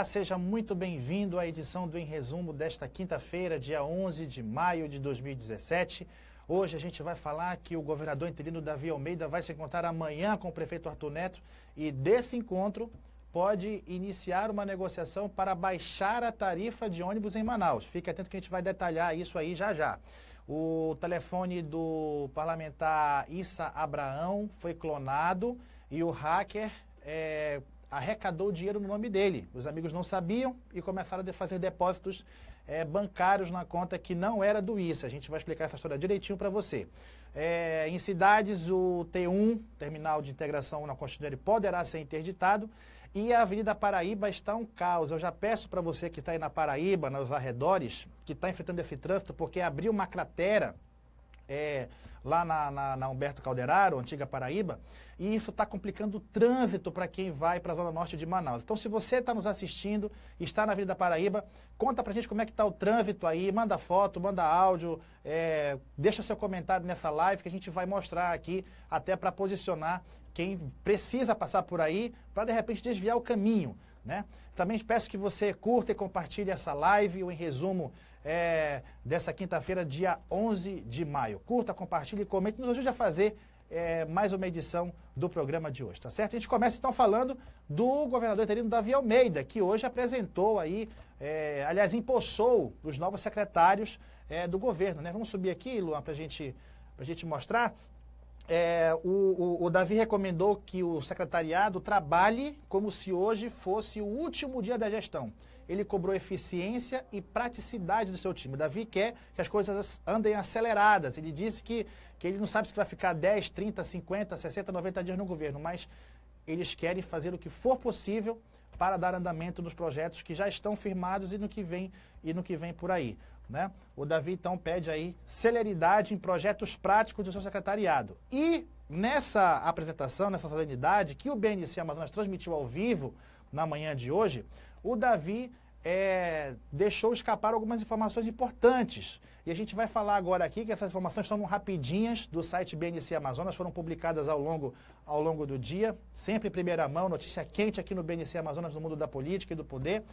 Olá, seja muito bem-vindo à edição do Em Resumo desta quinta-feira, dia 11 de maio de 2017. Hoje a gente vai falar que o governador interino Davi Almeida vai se encontrar amanhã com o prefeito Arthur Neto e desse encontro pode iniciar uma negociação para baixar a tarifa de ônibus em Manaus. Fique atento que a gente vai detalhar isso aí já já. O telefone do parlamentar Issa Abraão foi clonado e o hacker é, arrecadou dinheiro no nome dele. Os amigos não sabiam e começaram a fazer depósitos é, bancários na conta que não era do ISA. A gente vai explicar essa história direitinho para você. É, em cidades, o T1, Terminal de Integração na Constituição, poderá ser interditado. E a Avenida Paraíba está um caos. Eu já peço para você que está aí na Paraíba, nos arredores, que está enfrentando esse trânsito, porque abriu uma cratera é, lá na, na, na, Humberto Calderaro, antiga Paraíba, e isso está complicando o trânsito para quem vai para a Zona Norte de Manaus. Então, se você está nos assistindo, está na Avenida Paraíba, conta para a gente como é que está o trânsito aí, manda foto, manda áudio, é, deixa seu comentário nessa live que a gente vai mostrar aqui, até para posicionar quem precisa passar por aí, para de repente desviar o caminho. Né? Também peço que você curta e compartilhe essa live, ou em resumo é, dessa quinta-feira, dia 11 de maio. Curta, compartilhe, comente, nos ajude a fazer é, mais uma edição do programa de hoje, tá certo? A gente começa então falando do governador interino Davi Almeida, que hoje apresentou aí, é, aliás, empossou os novos secretários é, do governo. Né? Vamos subir aqui, Luan, para gente, a gente mostrar é, o, o, o, Davi recomendou que o secretariado trabalhe como se hoje fosse o último dia da gestão. Ele cobrou eficiência e praticidade do seu time. O Davi quer que as coisas andem aceleradas. Ele disse que, que ele não sabe se vai ficar 10, 30, 50, 60, 90 dias no governo, mas eles querem fazer o que for possível para dar andamento nos projetos que já estão firmados e no que vem, e no que vem por aí. Né? O Davi então pede aí celeridade em projetos práticos do seu secretariado. E nessa apresentação, nessa solenidade que o BNC Amazonas transmitiu ao vivo na manhã de hoje, o Davi é, deixou escapar algumas informações importantes. E a gente vai falar agora aqui que essas informações estão rapidinhas do site BNC Amazonas, foram publicadas ao longo, ao longo do dia, sempre em primeira mão, notícia quente aqui no BNC Amazonas, no mundo da política e do poder.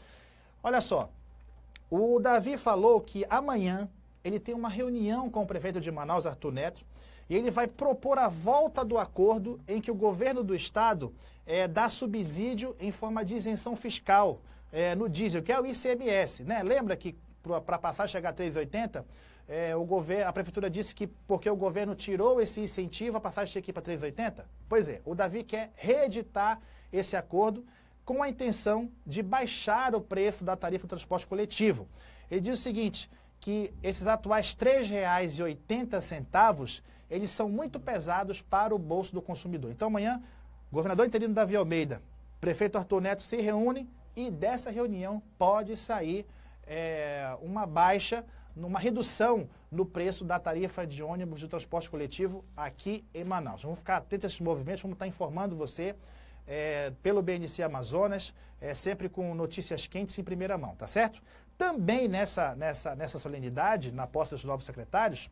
Olha só, o Davi falou que amanhã ele tem uma reunião com o prefeito de Manaus, Arthur Neto, e ele vai propor a volta do acordo em que o governo do estado é, dá subsídio em forma de isenção fiscal é, no diesel, que é o ICMS. Né? Lembra que para passar chegar a 3,80, é, eh, o governo, a prefeitura disse que porque o governo tirou esse incentivo, a passagem tinha que ir para 3,80? Pois é, o Davi quer reeditar esse acordo com a intenção de baixar o preço da tarifa do transporte coletivo. Ele diz o seguinte, que esses atuais R$ 3,80, eles são muito pesados para o bolso do consumidor. Então amanhã, governador interino Davi Almeida, prefeito Arthur Neto se reúnem e dessa reunião pode sair é, uma baixa, uma redução no preço da tarifa de ônibus de transporte coletivo aqui em Manaus. Vamos ficar atentos a esses movimentos, vamos estar informando você é, pelo BNC Amazonas, é, sempre com notícias quentes em primeira mão, tá certo? Também nessa, nessa, nessa solenidade, na posse dos novos secretários,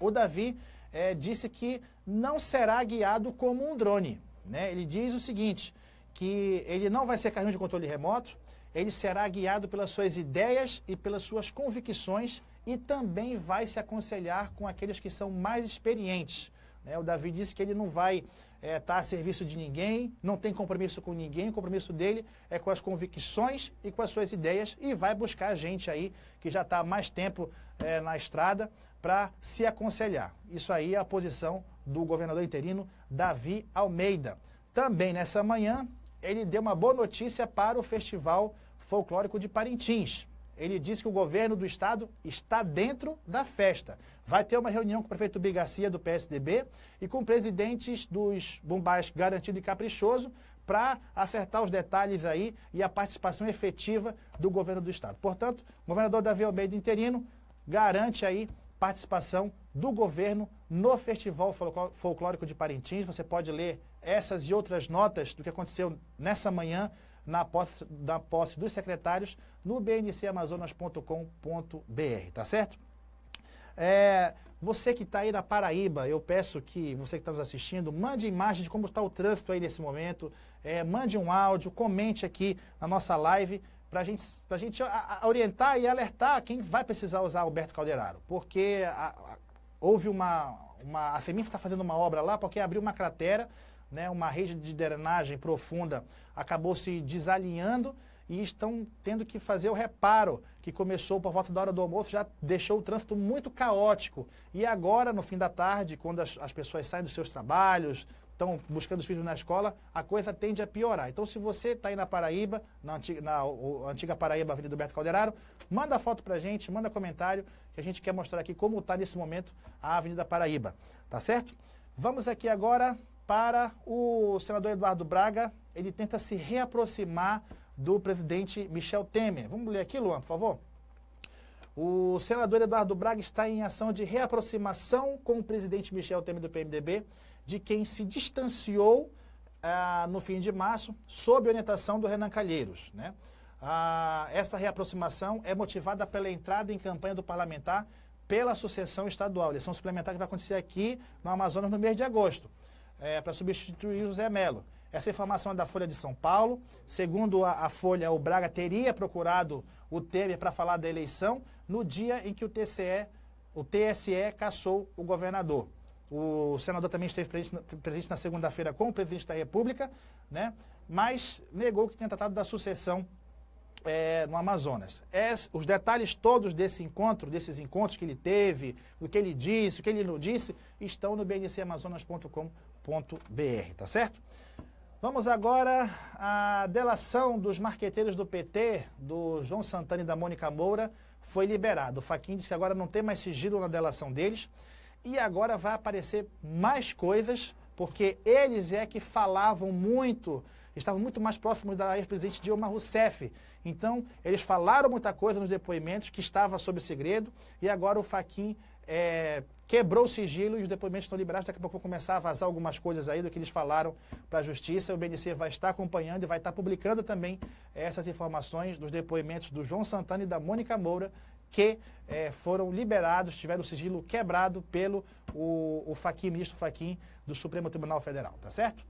o Davi é, disse que não será guiado como um drone. Né? Ele diz o seguinte, que ele não vai ser carrinho de controle remoto, ele será guiado pelas suas ideias e pelas suas convicções e também vai se aconselhar com aqueles que são mais experientes. Né? O Davi disse que ele não vai está é, tá a serviço de ninguém, não tem compromisso com ninguém, o compromisso dele é com as convicções e com as suas ideias e vai buscar a gente aí que já está há mais tempo é, na estrada para se aconselhar. Isso aí é a posição do governador interino Davi Almeida. Também nessa manhã, ele deu uma boa notícia para o Festival Folclórico de Parintins ele disse que o governo do estado está dentro da festa. Vai ter uma reunião com o prefeito Bigacia do PSDB e com presidentes dos Bombás Garantido e Caprichoso para acertar os detalhes aí e a participação efetiva do governo do estado. Portanto, o governador Davi Almeida interino garante aí participação do governo no Festival Folclórico de Parintins. Você pode ler essas e outras notas do que aconteceu nessa manhã na posse, na posse dos secretários no bncamazonas.com.br, tá certo? É, você que está aí na Paraíba, eu peço que você que está nos assistindo, mande imagem de como está o trânsito aí nesse momento, é, mande um áudio, comente aqui na nossa live para gente, a gente orientar e alertar quem vai precisar usar Alberto Calderaro, porque a, a, houve uma, uma... A FEMIF está fazendo uma obra lá porque abriu uma cratera né, uma rede de drenagem profunda acabou se desalinhando e estão tendo que fazer o reparo, que começou por volta da hora do almoço, já deixou o trânsito muito caótico. E agora, no fim da tarde, quando as, as pessoas saem dos seus trabalhos, estão buscando os filhos na escola, a coisa tende a piorar. Então, se você está aí na Paraíba, na antiga, na o, antiga Paraíba, Avenida Huberto Calderaro, manda foto para a gente, manda comentário, que a gente quer mostrar aqui como está nesse momento a Avenida Paraíba. Tá certo? Vamos aqui agora para o senador Eduardo Braga, ele tenta se reaproximar do presidente Michel Temer. Vamos ler aqui, Luan, por favor? O senador Eduardo Braga está em ação de reaproximação com o presidente Michel Temer do PMDB, de quem se distanciou ah, no fim de março, sob orientação do Renan Calheiros. Né? Ah, essa reaproximação é motivada pela entrada em campanha do parlamentar pela sucessão estadual, eleição suplementar que vai acontecer aqui no Amazonas no mês de agosto é, para substituir o Zé Melo. Essa informação é da Folha de São Paulo. Segundo a, a Folha, o Braga teria procurado o Temer para falar da eleição no dia em que o TCE, o TSE cassou o governador. O senador também esteve presente, na segunda-feira com o presidente da República, né? mas negou que tinha tratado da sucessão é, no Amazonas. É, os detalhes todos desse encontro, desses encontros que ele teve, do que ele disse, o que ele não disse, estão no bncamazonas.com.br www.marqueteiros.com.br, tá certo? Vamos agora à delação dos marqueteiros do PT, do João Santana e da Mônica Moura, foi liberado. O Faquin diz que agora não tem mais sigilo na delação deles e agora vai aparecer mais coisas, porque eles é que falavam muito, estavam muito mais próximos da ex-presidente Dilma Rousseff. Então, eles falaram muita coisa nos depoimentos que estava sob segredo e agora o Faquin é, quebrou o sigilo e os depoimentos estão liberados. Daqui a pouco vão começar a vazar algumas coisas aí do que eles falaram para a justiça. O BNC vai estar acompanhando e vai estar publicando também é, essas informações dos depoimentos do João Santana e da Mônica Moura, que é, foram liberados, tiveram o sigilo quebrado pelo o, o Faquim, ministro Faquim do Supremo Tribunal Federal, tá certo?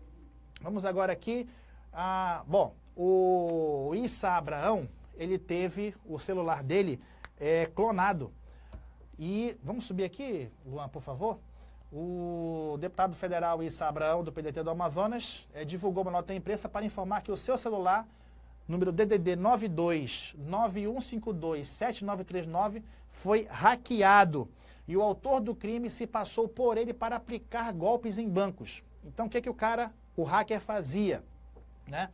Vamos agora aqui. A, bom, o Issa Abraão, ele teve o celular dele é, clonado e vamos subir aqui, Luan, por favor. O deputado federal Issa Abraão, do PDT do Amazonas, eh, divulgou uma nota à imprensa para informar que o seu celular, número DDD 92 9152 7939, foi hackeado. E o autor do crime se passou por ele para aplicar golpes em bancos. Então, o que, é que o cara, o hacker, fazia? Né?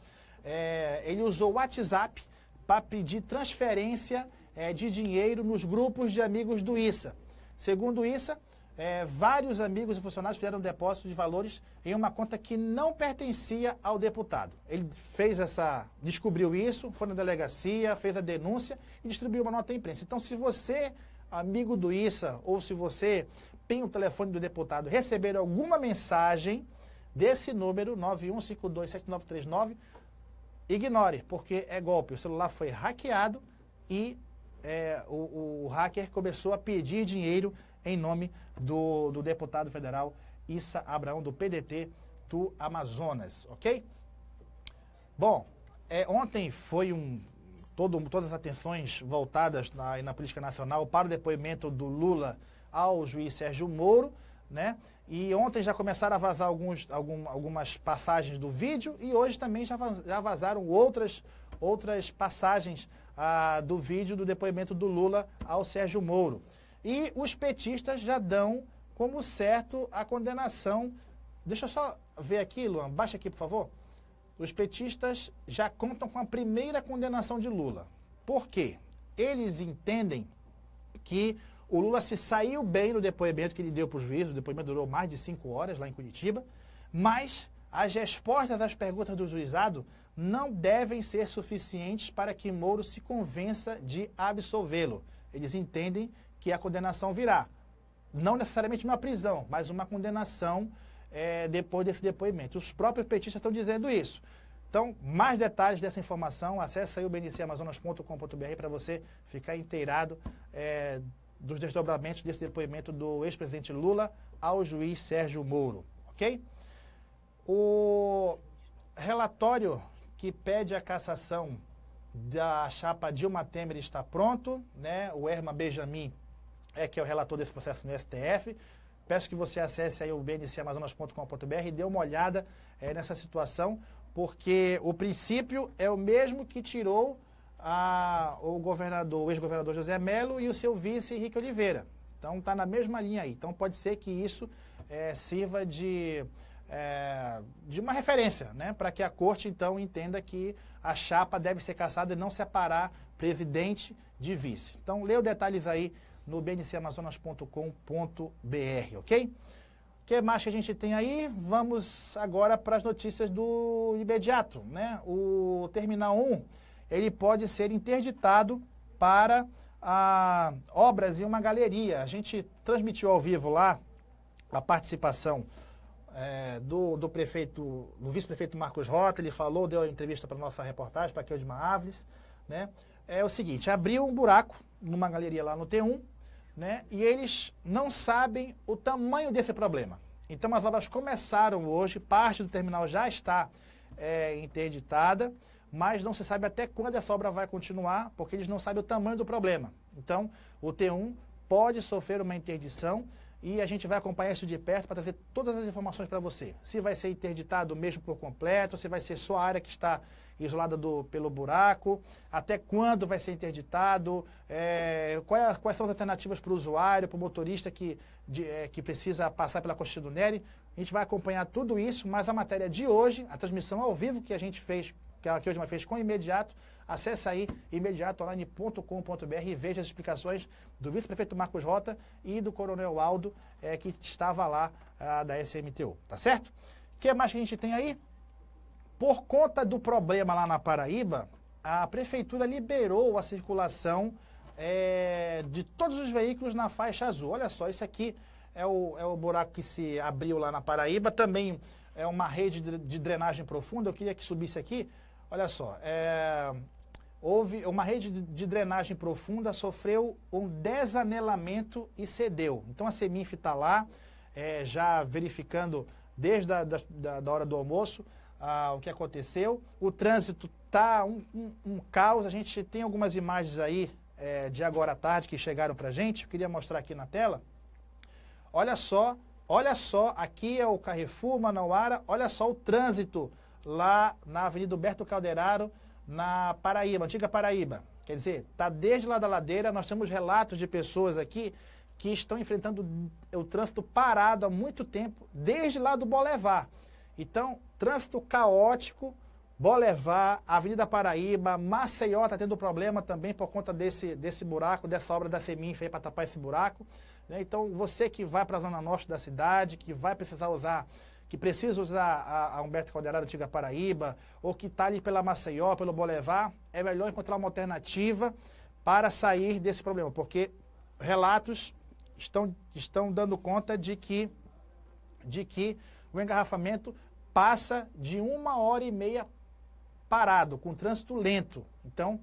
É, ele usou o WhatsApp para pedir transferência é, de dinheiro nos grupos de amigos do ISA. Segundo o ISA, é, vários amigos e funcionários fizeram depósito de valores em uma conta que não pertencia ao deputado. Ele fez essa, descobriu isso, foi na delegacia, fez a denúncia e distribuiu uma nota à imprensa. Então, se você, amigo do ISA, ou se você tem o telefone do deputado, receber alguma mensagem desse número 91527939, ignore, porque é golpe. O celular foi hackeado e é, o, o, hacker começou a pedir dinheiro em nome do, do deputado federal Issa Abraão, do PDT do Amazonas, ok? Bom, é, ontem foi um. Todo, todas as atenções voltadas na, na política nacional para o depoimento do Lula ao juiz Sérgio Moro, né? E ontem já começaram a vazar alguns, algum, algumas passagens do vídeo e hoje também já, vaz, já vazaram outras, outras passagens ah, do vídeo do depoimento do Lula ao Sérgio Moro. E os petistas já dão como certo a condenação. Deixa eu só ver aqui, Luan, baixa aqui, por favor. Os petistas já contam com a primeira condenação de Lula. Por quê? Eles entendem que o Lula se saiu bem no depoimento que ele deu para o juiz, o depoimento durou mais de cinco horas lá em Curitiba, mas as respostas às perguntas do juizado não devem ser suficientes para que Moro se convença de absolvê-lo. Eles entendem que a condenação virá. Não necessariamente uma prisão, mas uma condenação é, depois desse depoimento. Os próprios petistas estão dizendo isso. Então, mais detalhes dessa informação, acesse aí o bncamazonas.com.br para você ficar inteirado é, dos desdobramentos desse depoimento do ex-presidente Lula ao juiz Sérgio Moro, ok? O relatório que pede a cassação da chapa Dilma Temer está pronto, né? O Herman Benjamin é que é o relator desse processo no STF. Peço que você acesse aí o bncamazonas.com.br e dê uma olhada é, nessa situação, porque o princípio é o mesmo que tirou a, o governador, o ex-governador José Melo e o seu vice Henrique Oliveira. Então está na mesma linha aí. Então pode ser que isso é, sirva de é, de uma referência, né, para que a corte então entenda que a chapa deve ser caçada e não separar presidente de vice. Então, leia os detalhes aí no bncamazonas.com.br, ok? O que mais que a gente tem aí? Vamos agora para as notícias do imediato, né? O Terminal 1, ele pode ser interditado para a, ah, obras em uma galeria. A gente transmitiu ao vivo lá a participação é, do, do, prefeito, do vice-prefeito Marcos Rota, ele falou, deu a entrevista para nossa reportagem, para a Keldma Avles, né? É o seguinte, abriu um buraco numa galeria lá no T1, né? E eles não sabem o tamanho desse problema. Então as obras começaram hoje, parte do terminal já está é, interditada, mas não se sabe até quando essa obra vai continuar, porque eles não sabem o tamanho do problema. Então o T1 pode sofrer uma interdição e a gente vai acompanhar isso de perto para trazer todas as informações para você. Se vai ser interditado mesmo por completo, se vai ser só a área que está isolada do, pelo buraco, até quando vai ser interditado, é, quais, é quais são as alternativas para o usuário, para o motorista que, de, é, que precisa passar pela Costa do Neri. A gente vai acompanhar tudo isso, mas a matéria de hoje, a transmissão ao vivo que a gente fez que a Keusma fez com imediato, acesse aí imediatoonline.com.br e veja as explicações do vice-prefeito Marcos Rota e do coronel Aldo, é, que estava lá a, ah, da SMTU, tá certo? O que mais que a gente tem aí? Por conta do problema lá na Paraíba, a prefeitura liberou a circulação é, de todos os veículos na faixa azul. Olha só, isso aqui é o, é o buraco que se abriu lá na Paraíba, também é uma rede de drenagem profunda. Eu queria que subisse aqui Olha só, é, houve uma rede de, de drenagem profunda sofreu um desanelamento e cedeu. Então a Semif está lá, é, já verificando desde a da, da, da hora do almoço ah, o que aconteceu. O trânsito está um, um, um, caos. A gente tem algumas imagens aí é, de agora à tarde que chegaram para a gente. Eu queria mostrar aqui na tela. Olha só, olha só, aqui é o Carrefour Manauara, olha só o trânsito lá na Avenida Humberto Calderaro, na Paraíba, antiga Paraíba. Quer dizer, está desde lá da ladeira, nós temos relatos de pessoas aqui que estão enfrentando o trânsito parado há muito tempo, desde lá do Bolevar. Então, trânsito caótico, Bolevar, Avenida Paraíba, Maceió está tendo problema também por conta desse, desse buraco, dessa obra da Seminf aí para tapar esse buraco. Né? Então, você que vai para a zona norte da cidade, que vai precisar usar que precisa usar a, a Humberto Calderaro, Antiga Paraíba, ou que está ali pela Maceió, pelo Bolevar, é melhor encontrar uma alternativa para sair desse problema, porque relatos estão, estão dando conta de que, de que o engarrafamento passa de uma hora e meia parado, com trânsito lento. Então,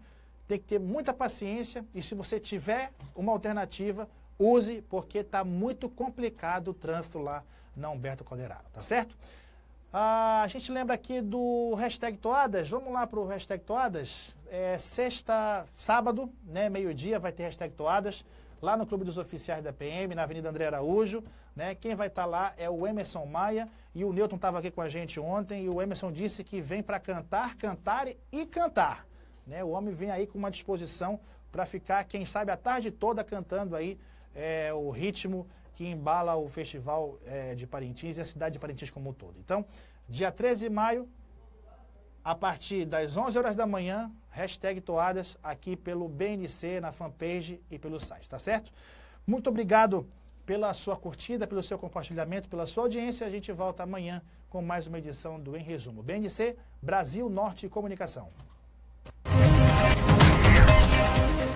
tem que ter muita paciência e se você tiver uma alternativa, use, porque está muito complicado o trânsito lá na Humberto Calderaro, tá certo? Ah, a gente lembra aqui do hashtag Toadas, vamos lá para o hashtag Toadas. É sexta, sábado, né, meio-dia, vai ter hashtag Toadas, lá no Clube dos Oficiais da PM, na Avenida André Araújo. Né? Quem vai estar tá lá é o Emerson Maia e o Newton estava aqui com a gente ontem e o Emerson disse que vem para cantar, cantar e cantar. Né? O homem vem aí com uma disposição para ficar, quem sabe, a tarde toda cantando aí é, o ritmo que embala o Festival é, de Parintins e a cidade de Parintins como um todo. Então, dia 13 de maio, a partir das 11 horas da manhã, hashtag Toadas aqui pelo BNC, na fanpage e pelo site, tá certo? Muito obrigado pela sua curtida, pelo seu compartilhamento, pela sua audiência. A gente volta amanhã com mais uma edição do Em Resumo. BNC, Brasil Norte Comunicação.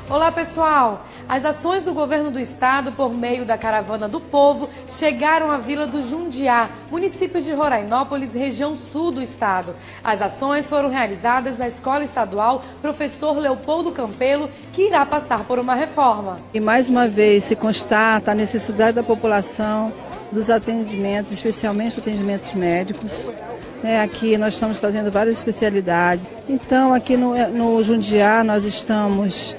Olá, pessoal! As ações do governo do estado, por meio da Caravana do Povo, chegaram à Vila do Jundiá, município de Rorainópolis, região sul do estado. As ações foram realizadas na Escola Estadual Professor Leopoldo Campelo, que irá passar por uma reforma. E mais uma vez se constata a necessidade da população dos atendimentos, especialmente atendimentos médicos. É, aqui nós estamos trazendo várias especialidades. Então, aqui no, no Jundiá, nós estamos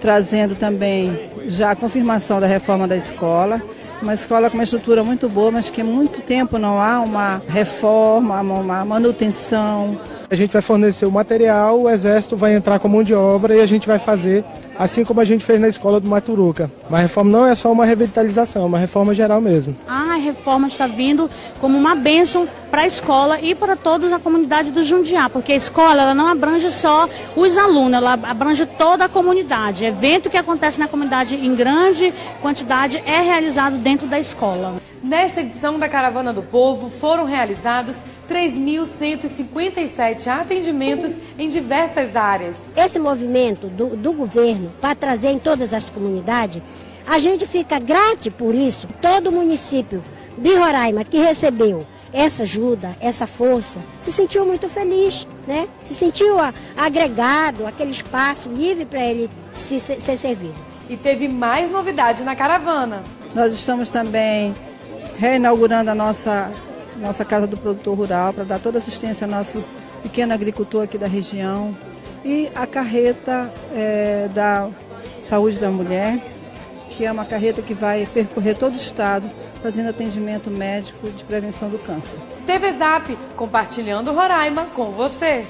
trazendo também já a confirmação da reforma da escola. Uma escola com uma estrutura muito boa, mas que há muito tempo não há uma reforma, uma manutenção. A gente vai fornecer o material, o Exército vai entrar com a mão de obra e a gente vai fazer assim como a gente fez na escola do Maturuca. Uma reforma não é só uma revitalização, é uma reforma geral mesmo. Ah reforma está vindo como uma bênção para a escola e para toda a comunidade do Jundiá, porque a escola ela não abrange só os alunos, ela abrange toda a comunidade. Evento que acontece na comunidade em grande quantidade é realizado dentro da escola. Nesta edição da Caravana do Povo foram realizados 3.157 atendimentos em diversas áreas. Esse movimento do, do governo para trazer em todas as comunidades a gente fica grato por isso, todo o município de Roraima que recebeu essa ajuda, essa força, se sentiu muito feliz, né? Se sentiu agregado, aquele espaço livre para ele se, se, ser servido. E teve mais novidade na caravana. Nós estamos também reinaugurando a nossa, nossa Casa do Produtor Rural para dar toda assistência ao nosso pequeno agricultor aqui da região. E a carreta é, da Saúde da Mulher, que é uma carreta que vai percorrer todo o estado fazendo atendimento médico de prevenção do câncer. TV Zap, compartilhando Roraima com você.